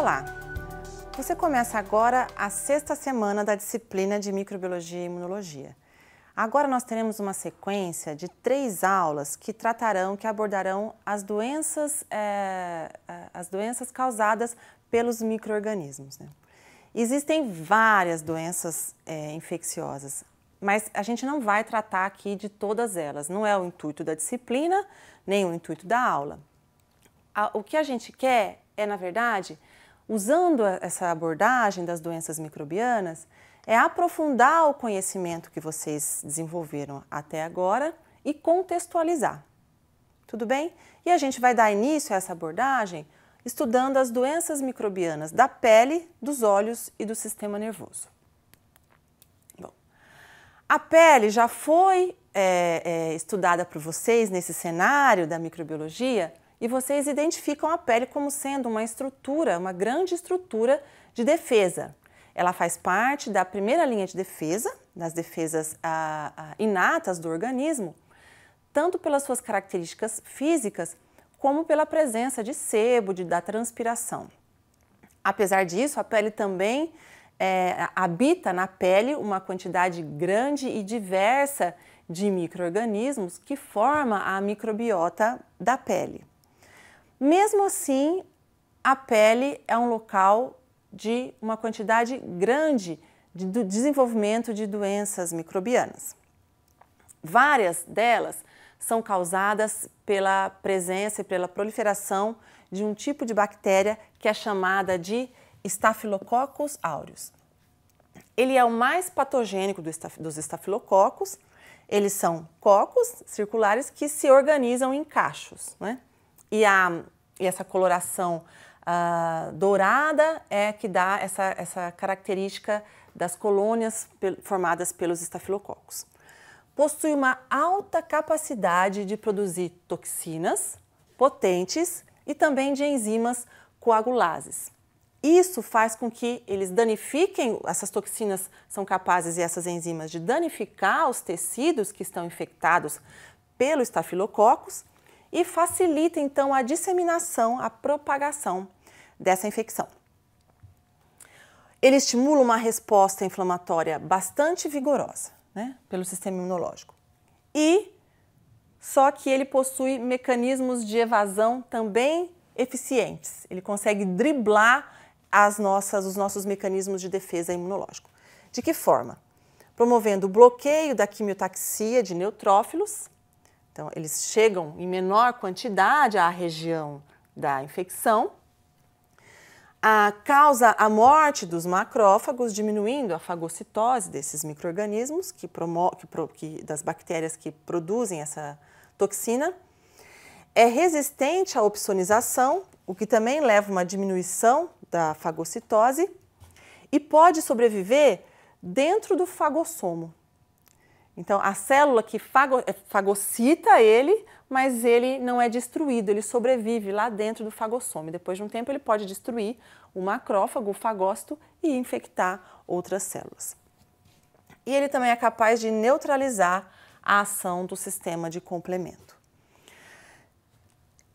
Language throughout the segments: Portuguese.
Olá! Você começa agora a sexta semana da disciplina de Microbiologia e Imunologia. Agora nós teremos uma sequência de três aulas que tratarão, que abordarão as doenças, é, as doenças causadas pelos micro-organismos. Né? Existem várias doenças é, infecciosas, mas a gente não vai tratar aqui de todas elas. Não é o intuito da disciplina, nem o intuito da aula. O que a gente quer é, na verdade, usando essa abordagem das doenças microbianas, é aprofundar o conhecimento que vocês desenvolveram até agora e contextualizar. Tudo bem? E a gente vai dar início a essa abordagem estudando as doenças microbianas da pele, dos olhos e do sistema nervoso. Bom, a pele já foi é, é, estudada por vocês nesse cenário da microbiologia e vocês identificam a pele como sendo uma estrutura, uma grande estrutura de defesa. Ela faz parte da primeira linha de defesa, das defesas ah, ah, inatas do organismo, tanto pelas suas características físicas, como pela presença de sebo, de, da transpiração. Apesar disso, a pele também é, habita na pele uma quantidade grande e diversa de micro-organismos que forma a microbiota da pele. Mesmo assim, a pele é um local de uma quantidade grande de, do desenvolvimento de doenças microbianas. Várias delas são causadas pela presença e pela proliferação de um tipo de bactéria que é chamada de Staphylococcus aureus. Ele é o mais patogênico dos estafilococos. Eles são cocos circulares que se organizam em cachos, né? E, a, e essa coloração uh, dourada é que dá essa, essa característica das colônias formadas pelos estafilococos. Possui uma alta capacidade de produzir toxinas potentes e também de enzimas coagulases. Isso faz com que eles danifiquem, essas toxinas são capazes e essas enzimas de danificar os tecidos que estão infectados pelo estafilococos e facilita então a disseminação, a propagação dessa infecção. Ele estimula uma resposta inflamatória bastante vigorosa né, pelo sistema imunológico. E só que ele possui mecanismos de evasão também eficientes. Ele consegue driblar as nossas, os nossos mecanismos de defesa imunológico. De que forma? Promovendo o bloqueio da quimiotaxia de neutrófilos então, eles chegam em menor quantidade à região da infecção. A causa a morte dos macrófagos, diminuindo a fagocitose desses micro-organismos, que, que, das bactérias que produzem essa toxina. É resistente à opsonização, o que também leva a uma diminuição da fagocitose. E pode sobreviver dentro do fagossomo. Então, a célula que eh, fagocita ele, mas ele não é destruído, ele sobrevive lá dentro do fagossoma. Depois de um tempo, ele pode destruir o macrófago, o fagócito e infectar outras células. E ele também é capaz de neutralizar a ação do sistema de complemento.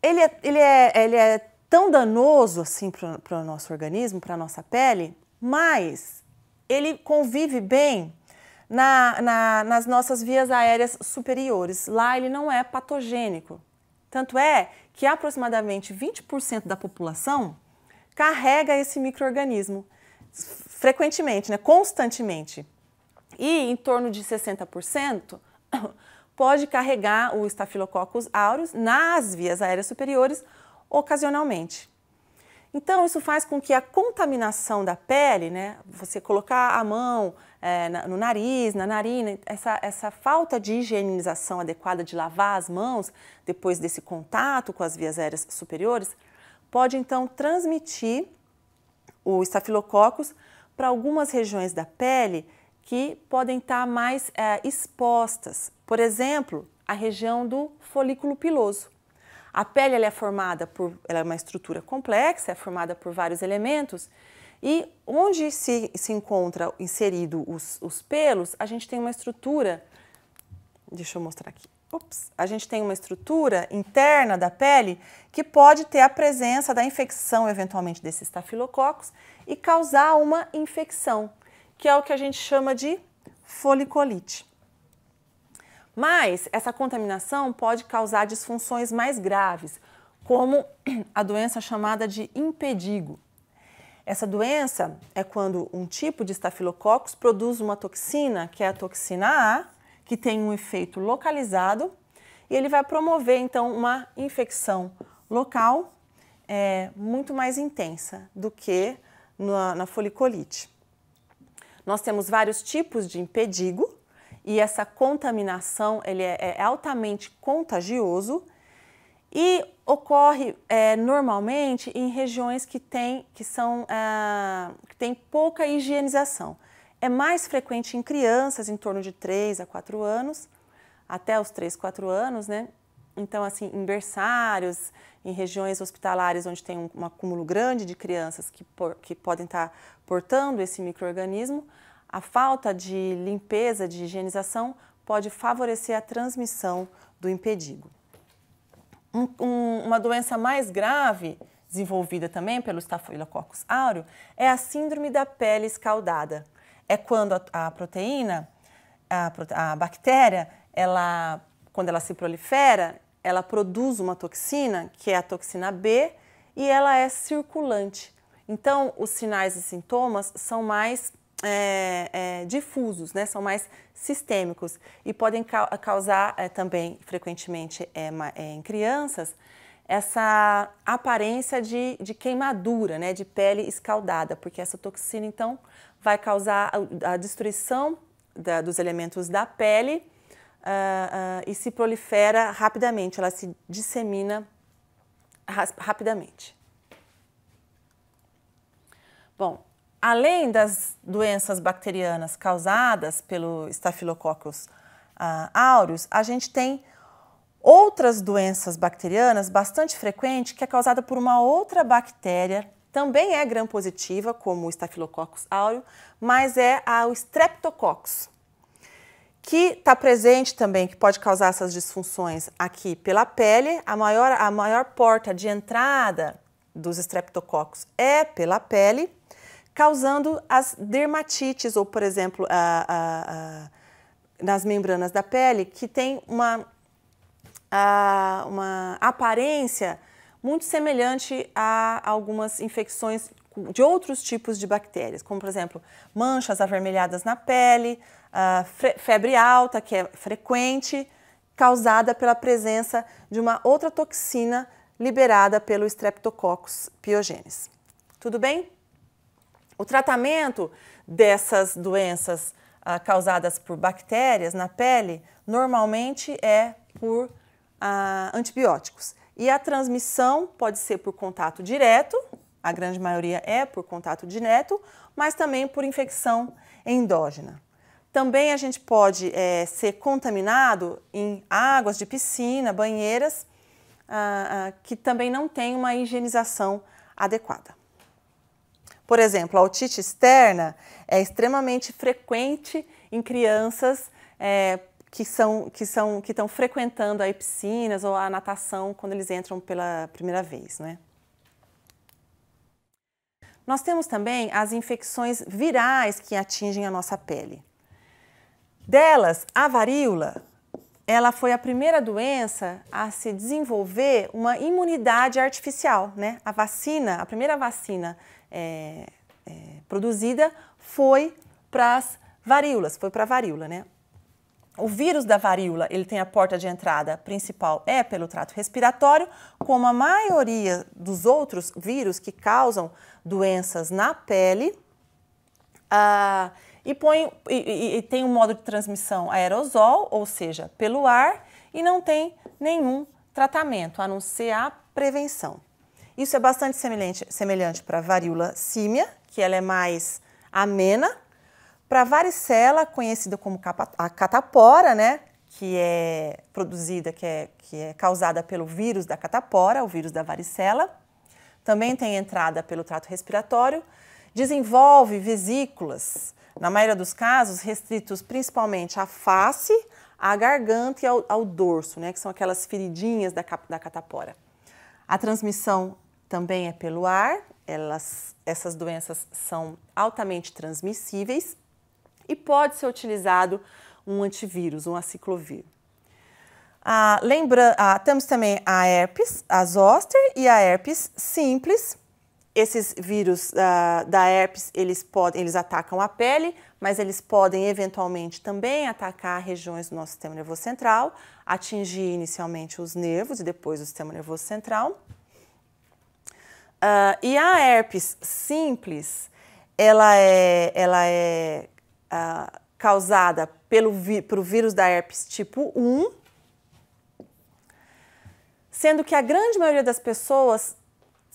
Ele é, ele é, ele é tão danoso assim para o nosso organismo, para a nossa pele, mas ele convive bem na, na, nas nossas vias aéreas superiores. Lá ele não é patogênico. Tanto é que aproximadamente 20% da população carrega esse microorganismo frequentemente, né, constantemente. E em torno de 60% pode carregar o Staphylococcus aureus nas vias aéreas superiores ocasionalmente. Então, isso faz com que a contaminação da pele, né, você colocar a mão é, no nariz, na narina, essa, essa falta de higienização adequada de lavar as mãos depois desse contato com as vias aéreas superiores, pode então transmitir o estafilococcus para algumas regiões da pele que podem estar mais é, expostas. Por exemplo, a região do folículo piloso. A pele ela é formada por, ela é uma estrutura complexa, é formada por vários elementos. E onde se, se encontra inserido os, os pelos, a gente tem uma estrutura. Deixa eu mostrar aqui. Ups, a gente tem uma estrutura interna da pele que pode ter a presença da infecção, eventualmente, desse estafilococos e causar uma infecção, que é o que a gente chama de folicolite. Mas essa contaminação pode causar disfunções mais graves, como a doença chamada de impedigo. Essa doença é quando um tipo de estafilococcus produz uma toxina, que é a toxina A, que tem um efeito localizado e ele vai promover então uma infecção local é, muito mais intensa do que na, na folicolite. Nós temos vários tipos de impedigo, e essa contaminação ele é, é altamente contagioso e ocorre é, normalmente em regiões que, tem, que, são, é, que tem pouca higienização. É mais frequente em crianças, em torno de 3 a 4 anos, até os 3, 4 anos, né? Então, assim, em berçários, em regiões hospitalares onde tem um, um acúmulo grande de crianças que, por, que podem estar portando esse microorganismo, organismo a falta de limpeza, de higienização, pode favorecer a transmissão do impedigo. Um, um, uma doença mais grave, desenvolvida também pelo Staphylococcus aureus, é a síndrome da pele escaldada. É quando a, a proteína, a, a bactéria, ela, quando ela se prolifera, ela produz uma toxina, que é a toxina B, e ela é circulante. Então, os sinais e sintomas são mais é, é, difusos, né? são mais sistêmicos e podem ca causar é, também, frequentemente é, é, em crianças, essa aparência de, de queimadura, né? de pele escaldada, porque essa toxina então vai causar a, a destruição da, dos elementos da pele uh, uh, e se prolifera rapidamente, ela se dissemina rapidamente. Bom, além das doenças bacterianas causadas pelo Staphylococcus uh, aureus, a gente tem outras doenças bacterianas bastante frequentes que é causada por uma outra bactéria, também é gram positiva, como o Staphylococcus aureus, mas é a, o Streptococcus, que está presente também, que pode causar essas disfunções aqui pela pele. A maior, a maior porta de entrada dos streptococcus é pela pele causando as dermatites, ou, por exemplo, a, a, a, nas membranas da pele, que tem uma, uma aparência muito semelhante a algumas infecções de outros tipos de bactérias, como, por exemplo, manchas avermelhadas na pele, febre alta, que é frequente, causada pela presença de uma outra toxina liberada pelo Streptococcus pyogenes. Tudo bem? O tratamento dessas doenças ah, causadas por bactérias na pele normalmente é por ah, antibióticos. E a transmissão pode ser por contato direto, a grande maioria é por contato direto, mas também por infecção endógena. Também a gente pode é, ser contaminado em águas de piscina, banheiras, ah, que também não tem uma higienização adequada. Por exemplo, a otite externa é extremamente frequente em crianças é, que são que são que estão frequentando aí piscinas ou a natação quando eles entram pela primeira vez, né? Nós temos também as infecções virais que atingem a nossa pele. Delas, a varíola ela foi a primeira doença a se desenvolver uma imunidade artificial, né? A vacina, a primeira vacina é, é, produzida foi para as varíolas, foi para a varíola, né? O vírus da varíola, ele tem a porta de entrada principal é pelo trato respiratório, como a maioria dos outros vírus que causam doenças na pele, ah, e, põe, e, e, tem um modo de transmissão aerosol, ou seja, pelo ar, e não tem nenhum tratamento, a não ser a prevenção. Isso é bastante semelhante, semelhante para a varíola símia, que ela é mais amena, para a varicela, conhecida como a catapora, né, que é produzida, que é, que é causada pelo vírus da catapora, o vírus da varicela, também tem entrada pelo trato respiratório, desenvolve vesículas na maioria dos casos, restritos principalmente à face, à garganta e ao, ao dorso, né, que são aquelas feridinhas da, da catapora. A transmissão também é pelo ar, elas, essas doenças são altamente transmissíveis e pode ser utilizado um antivírus, um aciclovir. Ah, lembra, ah, temos também a herpes, a zoster e a herpes simples, esses vírus da, ah, da herpes, eles, podem, eles atacam a pele, mas eles podem eventualmente também atacar regiões do nosso sistema nervoso central, atingir inicialmente os nervos e depois o sistema nervoso central. Uh, e a herpes simples, ela é, ela é uh, causada pelo pro vírus da herpes tipo 1, sendo que a grande maioria das pessoas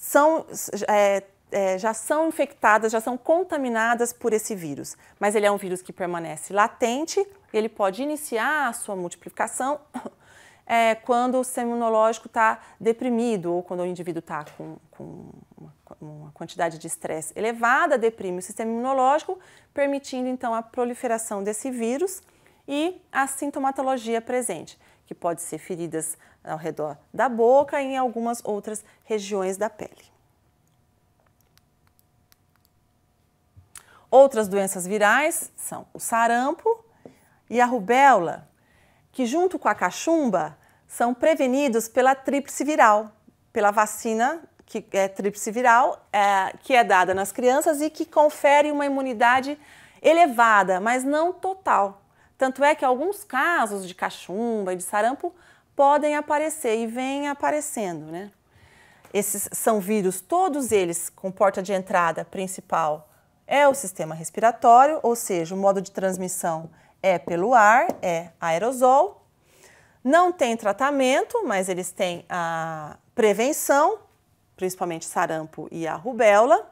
são, é, é, já são infectadas, já são contaminadas por esse vírus. Mas ele é um vírus que permanece latente, ele pode iniciar a sua multiplicação é, quando o sistema imunológico está deprimido ou quando o indivíduo está com, com uma, uma quantidade de estresse elevada, deprime o sistema imunológico, permitindo então a proliferação desse vírus e a sintomatologia presente, que pode ser feridas ao redor da boca e em algumas outras regiões da pele. Outras doenças virais são o sarampo e a rubéola, que junto com a cachumba são prevenidos pela tríplice viral, pela vacina que é tríplice viral, é, que é dada nas crianças e que confere uma imunidade elevada, mas não total. Tanto é que alguns casos de cachumba e de sarampo podem aparecer e vêm aparecendo, né? Esses são vírus, todos eles com porta de entrada principal é o sistema respiratório, ou seja, o modo de transmissão é pelo ar, é aerosol. Não tem tratamento, mas eles têm a prevenção, principalmente sarampo e a rubéola.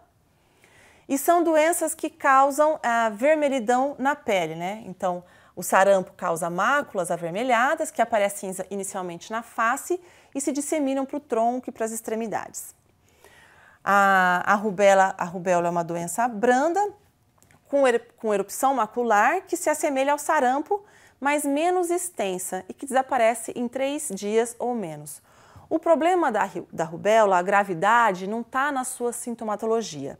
E são doenças que causam a vermelhidão na pele, né? Então, o sarampo causa máculas avermelhadas que aparecem inicialmente na face e se disseminam para o tronco e para as extremidades. A, a, rubela, a rubéola é uma doença branda com, er, com erupção macular que se assemelha ao sarampo, mas menos extensa e que desaparece em três dias ou menos. O problema da, da rubéola, a gravidade, não está na sua sintomatologia.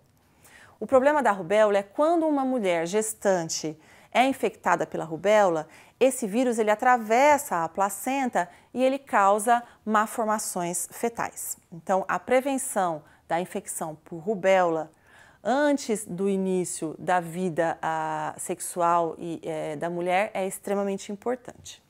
O problema da rubéola é quando uma mulher gestante é infectada pela rubéola, esse vírus ele atravessa a placenta e ele causa malformações fetais. Então, a prevenção da infecção por rubéola antes do início da vida a, ah, sexual e é, da mulher é extremamente importante.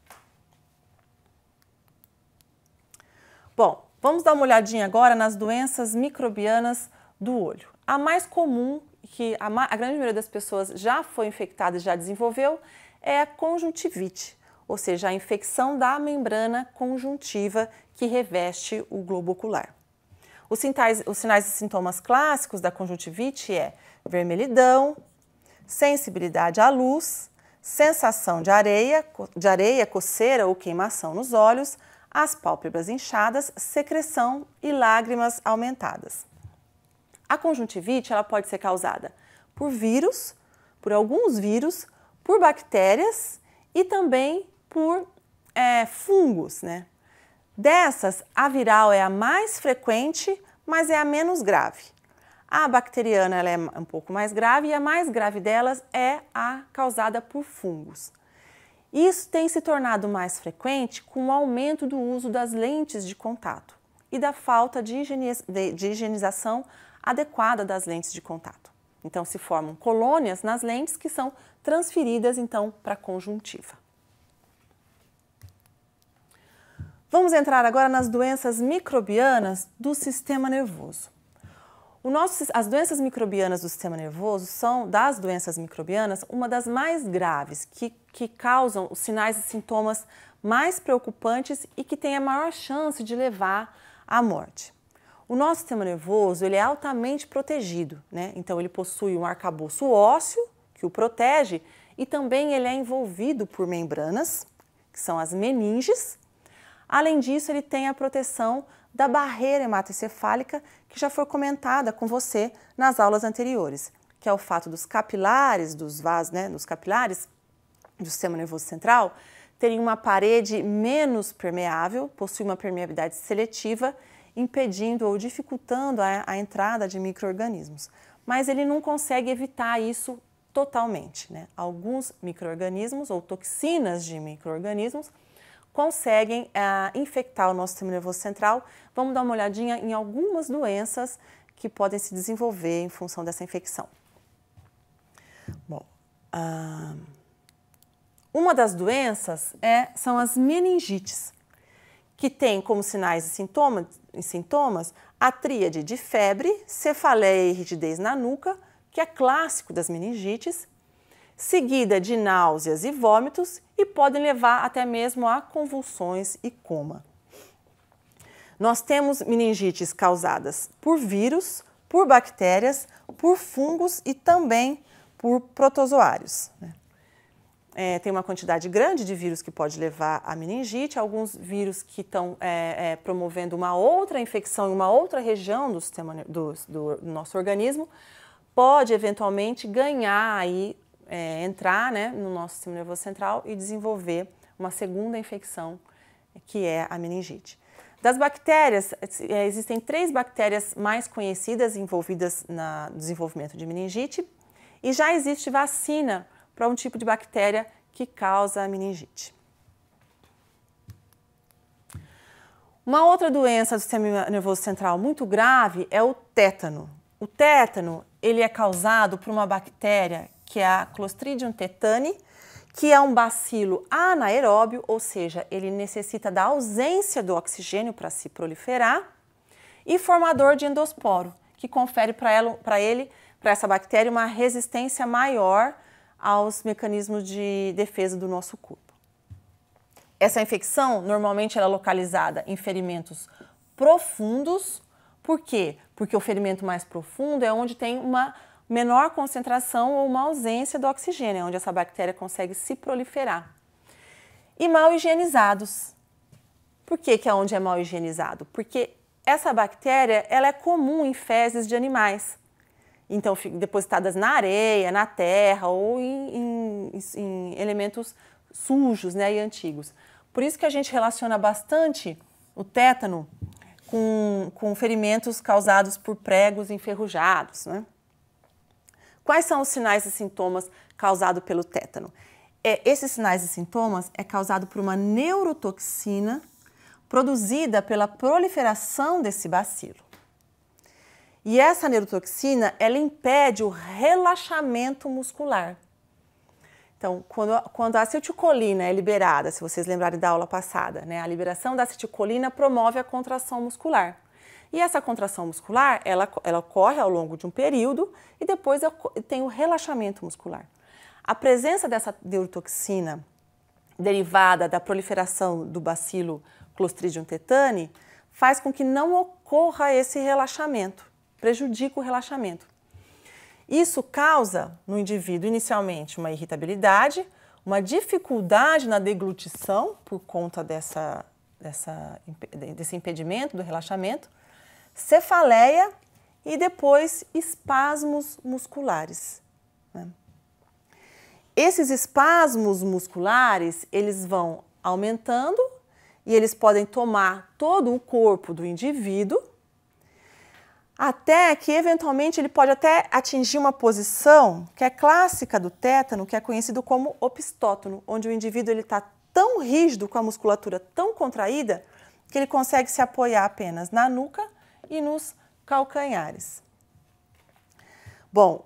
Bom, vamos dar uma olhadinha agora nas doenças microbianas do olho. A mais comum que a, a grande maioria das pessoas já foi infectada e já desenvolveu é a conjuntivite, ou seja, a infecção da membrana conjuntiva que reveste o globo ocular. Os sinais, os sinais e sintomas clássicos da conjuntivite é vermelhidão, sensibilidade à luz, sensação de areia, de areia, coceira ou queimação nos olhos, as pálpebras inchadas, secreção e lágrimas aumentadas. A conjuntivite ela pode ser causada por vírus, por alguns vírus, por bactérias e também por é, fungos, né? Dessas, a viral é a mais frequente, mas é a menos grave. A bacteriana ela é um pouco mais grave e a mais grave delas é a causada por fungos. Isso tem se tornado mais frequente com o aumento do uso das lentes de contato e da falta de, higienização adequada das lentes de contato. Então se formam colônias nas lentes que são transferidas então para a conjuntiva. Vamos entrar agora nas doenças microbianas do sistema nervoso. Nosso, as doenças microbianas do sistema nervoso são, das doenças microbianas, uma das mais graves, que, que causam os sinais e sintomas mais preocupantes e que tem a maior chance de levar à morte. O nosso sistema nervoso ele é altamente protegido, né? Então ele possui um arcabouço ósseo que o protege e também ele é envolvido por membranas, que são as meninges. Além disso, ele tem a proteção da barreira hematoencefálica, que já foi comentada com você nas aulas anteriores, que é o fato dos capilares, dos vasos, né, dos capilares do sistema nervoso central, terem uma parede menos permeável, possui uma permeabilidade seletiva impedindo ou dificultando a, a entrada de micro-organismos. Mas ele não consegue evitar isso totalmente. Né? Alguns micro-organismos ou toxinas de micro-organismos conseguem ah, infectar o nosso sistema nervoso central. Vamos dar uma olhadinha em algumas doenças que podem se desenvolver em função dessa infecção. Bom, ah, uma das doenças é, são as meningites, que tem como sinais e sintomas em sintomas a tríade de febre, cefaleia e rigidez na nuca, que é clássico das meningites, seguida de náuseas e vômitos e podem levar até mesmo a convulsões e coma. Nós temos meningites causadas por vírus, por bactérias, por fungos e também por protozoários. Né? é, tem uma quantidade grande de vírus que pode levar à meningite, alguns vírus que estão é, é, promovendo uma outra infecção em uma outra região do, sistema, do, do nosso organismo, pode eventualmente ganhar aí, é, entrar né, no nosso sistema nervoso central e desenvolver uma segunda infecção, que é a meningite. Das bactérias, é, é, existem três bactérias mais conhecidas envolvidas no desenvolvimento de meningite e já existe vacina para um tipo de bactéria que causa a meningite. Uma outra doença do sistema nervoso central muito grave é o tétano. O tétano, ele é causado por uma bactéria que é a Clostridium tetani, que é um bacilo anaeróbio, ou seja, ele necessita da ausência do oxigênio para se proliferar, e formador de endosporo, que confere para ele, para essa bactéria, uma resistência maior aos mecanismos de defesa do nosso corpo. Essa infecção normalmente ela é localizada em ferimentos profundos. Por quê? Porque o ferimento mais profundo é onde tem uma menor concentração ou uma ausência do oxigênio, é onde essa bactéria consegue se proliferar. E mal higienizados. Por que, que é onde é mal higienizado? Porque essa bactéria ela é comum em fezes de animais então depositadas na areia, na terra ou em, em, em elementos sujos né, e antigos. Por isso que a gente relaciona bastante o tétano com, com ferimentos causados por pregos enferrujados. Né? Quais são os sinais e sintomas causados pelo tétano? É, esses sinais e sintomas é causado por uma neurotoxina produzida pela proliferação desse bacilo. E essa neurotoxina, ela impede o relaxamento muscular. Então, quando, quando a acetilcolina é liberada, se vocês lembrarem da aula passada, né, a liberação da acetilcolina promove a contração muscular. E essa contração muscular, ela, ela ocorre ao longo de um período e depois tem o relaxamento muscular. A presença dessa neurotoxina derivada da proliferação do bacilo Clostridium tetani faz com que não ocorra esse relaxamento prejudica o relaxamento. Isso causa no indivíduo inicialmente uma irritabilidade, uma dificuldade na deglutição por conta dessa, dessa, desse impedimento do relaxamento, cefaleia e depois espasmos musculares. Né? Esses espasmos musculares eles vão aumentando e eles podem tomar todo o corpo do indivíduo até que eventualmente ele pode até atingir uma posição que é clássica do tétano, que é conhecido como opistótono, onde o indivíduo ele está tão rígido com a musculatura tão contraída que ele consegue se apoiar apenas na nuca e nos calcanhares. Bom,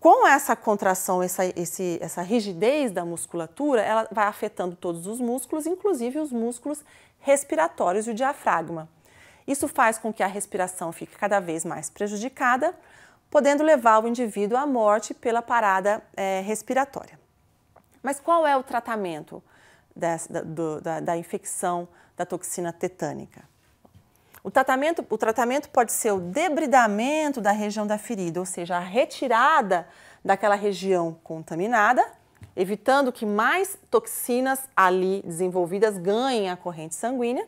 com essa contração, essa, esse, essa rigidez da musculatura, ela vai afetando todos os músculos, inclusive os músculos respiratórios e o diafragma. Isso faz com que a respiração fique cada vez mais prejudicada, podendo levar o indivíduo à morte pela parada é, respiratória. Mas qual é o tratamento dessa, da, do, da, da, infecção da toxina tetânica? O tratamento, o tratamento pode ser o debridamento da região da ferida, ou seja, a retirada daquela região contaminada, evitando que mais toxinas ali desenvolvidas ganhem a corrente sanguínea.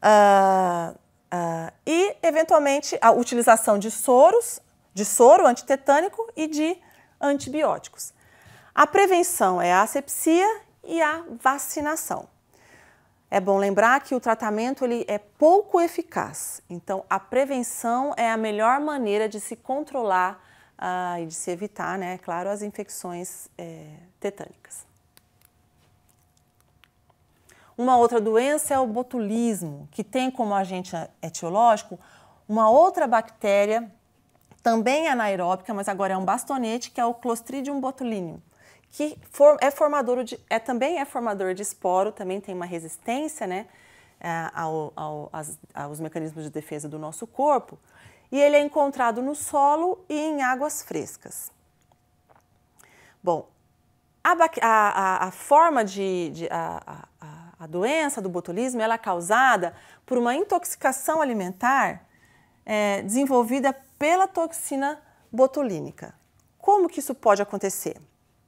Uh, uh, e, eventualmente, a utilização de soros, de soro antitetânico e de antibióticos. A prevenção é a asepsia e a vacinação. É bom lembrar que o tratamento ele é pouco eficaz, então a prevenção é a melhor maneira de se controlar uh, e de se evitar, né, claro, as infecções é, tetânicas. Uma outra doença é o botulismo, que tem como agente etiológico uma outra bactéria, também anaeróbica, mas agora é um bastonete, que é o Clostridium botulinum, que é, formador de, é também é formador de esporo, também tem uma resistência né, é, ao, ao, aos, aos mecanismos de defesa do nosso corpo, e ele é encontrado no solo e em águas frescas. Bom, a, a, a forma de, de a, a doença do botulismo ela é causada por uma intoxicação alimentar é, desenvolvida pela toxina botulínica. Como que isso pode acontecer?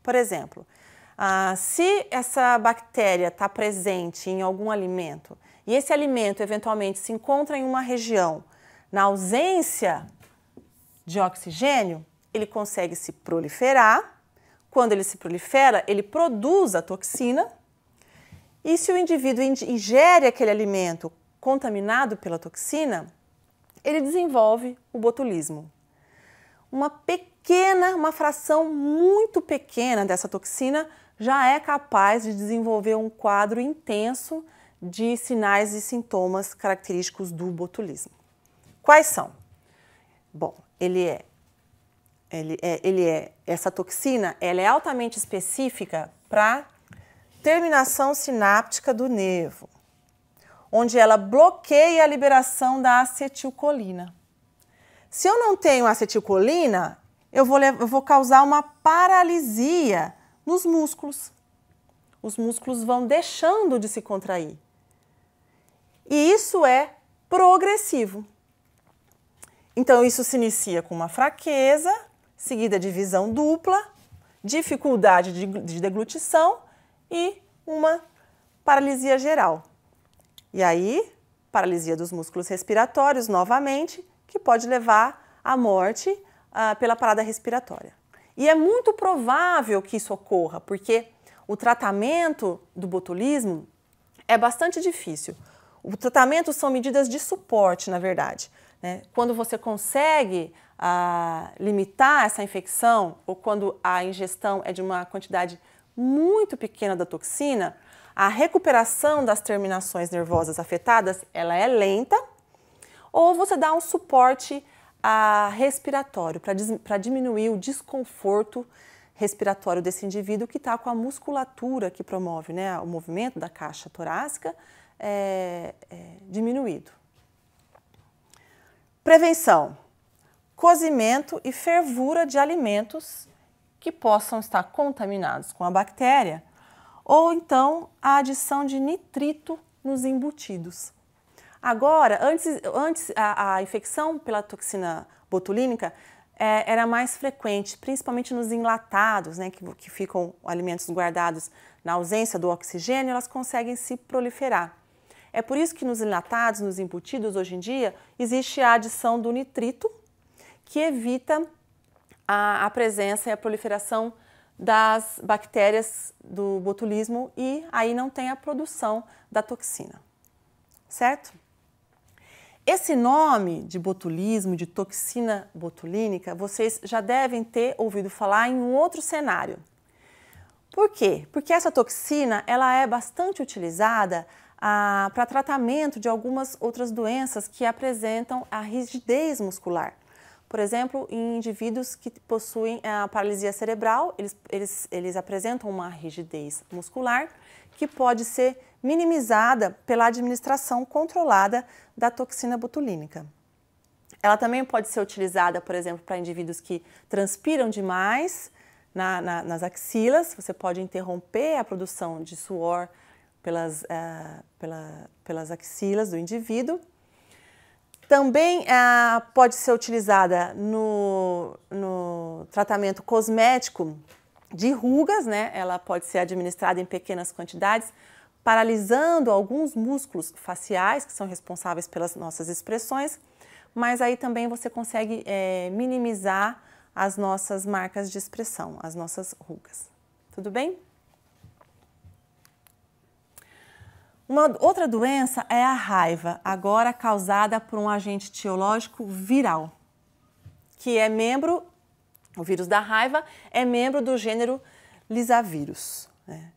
Por exemplo, ah, se essa bactéria está presente em algum alimento e esse alimento eventualmente se encontra em uma região na ausência de oxigênio, ele consegue se proliferar. Quando ele se prolifera, ele produz a toxina e se o indivíduo ingere aquele alimento contaminado pela toxina, ele desenvolve o botulismo. Uma pequena, uma fração muito pequena dessa toxina já é capaz de desenvolver um quadro intenso de sinais e sintomas característicos do botulismo. Quais são? Bom, ele é, ele é, ele é essa toxina, ela é altamente específica para terminação sináptica do nervo, onde ela bloqueia a liberação da acetilcolina. Se eu não tenho acetilcolina, eu vou, eu vou causar uma paralisia nos músculos. Os músculos vão deixando de se contrair. E isso é progressivo. Então, isso se inicia com uma fraqueza, seguida de visão dupla, dificuldade de, de deglutição e uma paralisia geral. E aí, paralisia dos músculos respiratórios novamente, que pode levar à morte ah, pela parada respiratória. E é muito provável que isso ocorra, porque o tratamento do botulismo é bastante difícil. O tratamento são medidas de suporte, na verdade. Né? Quando você consegue ah, limitar essa infecção, ou quando a ingestão é de uma quantidade muito pequena da toxina, a recuperação das terminações nervosas afetadas ela é lenta, ou você dá um suporte a respiratório para diminuir o desconforto respiratório desse indivíduo que está com a musculatura que promove né, o movimento da caixa torácica é, é, diminuído. Prevenção: cozimento e fervura de alimentos que possam estar contaminados com a bactéria, ou então a adição de nitrito nos embutidos. Agora, antes, antes a, a infecção pela toxina botulínica é, era mais frequente, principalmente nos enlatados, né, que, que ficam alimentos guardados na ausência do oxigênio, elas conseguem se proliferar. É por isso que nos enlatados, nos embutidos, hoje em dia, existe a adição do nitrito, que evita a, a presença e a proliferação das bactérias do botulismo e aí não tem a produção da toxina, certo? Esse nome de botulismo, de toxina botulínica, vocês já devem ter ouvido falar em um outro cenário. Por quê? Porque essa toxina ela é bastante utilizada ah, para tratamento de algumas outras doenças que apresentam a rigidez muscular. Por exemplo, em indivíduos que possuem eh, a paralisia cerebral, eles, eles, eles apresentam uma rigidez muscular que pode ser minimizada pela administração controlada da toxina botulínica. Ela também pode ser utilizada, por exemplo, para indivíduos que transpiram demais na, na, nas axilas. Você pode interromper a produção de suor pelas, uh, pela, pelas axilas do indivíduo. Também ah, pode ser utilizada no, no tratamento cosmético de rugas, né? Ela pode ser administrada em pequenas quantidades, paralisando alguns músculos faciais que são responsáveis pelas nossas expressões, mas aí também você consegue é, minimizar as nossas marcas de expressão, as nossas rugas. Tudo bem? Uma outra doença é a raiva, agora causada por um agente etiológico viral, que é membro, o vírus da raiva é membro do gênero lisavírus. Né?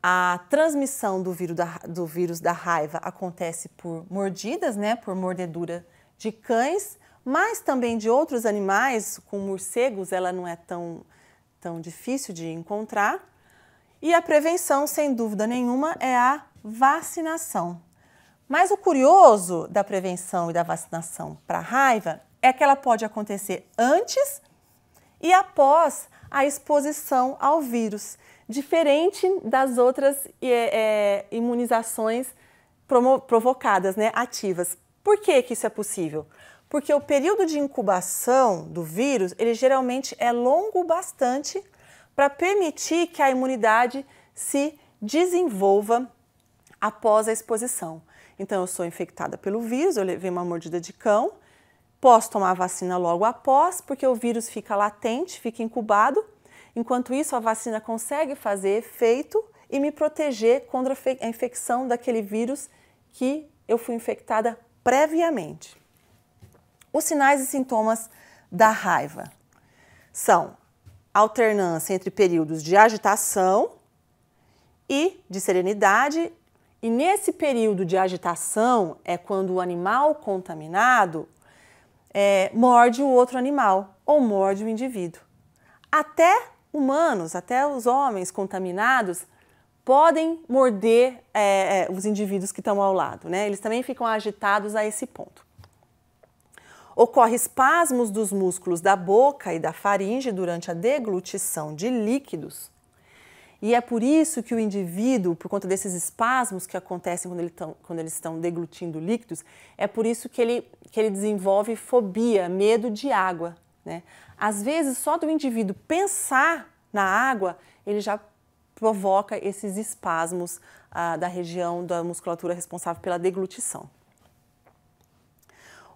A transmissão do vírus, da, do vírus da raiva acontece por mordidas, né, por mordedura de cães, mas também de outros animais, com morcegos ela não é tão, tão difícil de encontrar. E a prevenção, sem dúvida nenhuma, é a vacinação. Mas o curioso da prevenção e da vacinação para raiva é que ela pode acontecer antes e após a exposição ao vírus, diferente das outras é, é, imunizações provocadas, né, ativas. Por que, que isso é possível? Porque o período de incubação do vírus, ele geralmente é longo bastante para permitir que a imunidade se desenvolva após a exposição. Então, eu sou infectada pelo vírus, eu levei uma mordida de cão, posso tomar a vacina logo após, porque o vírus fica latente, fica incubado. Enquanto isso, a vacina consegue fazer efeito e me proteger contra a infecção daquele vírus que eu fui infectada previamente. Os sinais e sintomas da raiva são alternância entre períodos de agitação e de serenidade e nesse período de agitação é quando o animal contaminado é, morde o outro animal ou morde o indivíduo. Até humanos, até os homens contaminados podem morder é, é, os indivíduos que estão ao lado, né? Eles também ficam agitados a esse ponto. Ocorre espasmos dos músculos da boca e da faringe durante a deglutição de líquidos. E é por isso que o indivíduo, por conta desses espasmos que acontecem quando, ele tão, quando eles estão deglutindo líquidos, é por isso que ele, que ele desenvolve fobia, medo de água. Né? Às vezes, só do indivíduo pensar na água, ele já provoca esses espasmos ah, da região da musculatura responsável pela deglutição.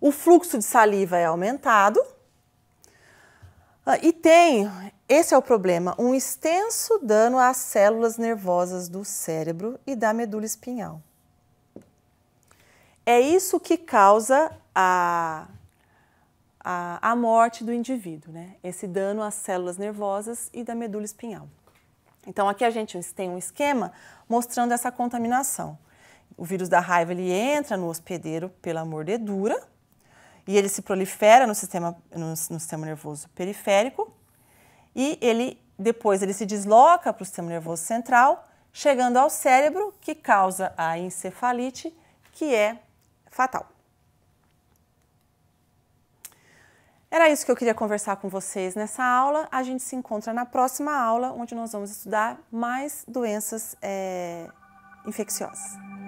O fluxo de saliva é aumentado, ah, e tem, esse é o problema, um extenso dano às células nervosas do cérebro e da medula espinhal. É isso que causa a, a, a morte do indivíduo, né? esse dano às células nervosas e da medula espinhal. Então aqui a gente tem um esquema mostrando essa contaminação. O vírus da raiva ele entra no hospedeiro pela mordedura, e ele se prolifera no sistema, no, no sistema nervoso periférico e ele depois ele se desloca para o sistema nervoso central, chegando ao cérebro, que causa a encefalite, que é fatal. Era isso que eu queria conversar com vocês nessa aula. A gente se encontra na próxima aula, onde nós vamos estudar mais doenças é, infecciosas.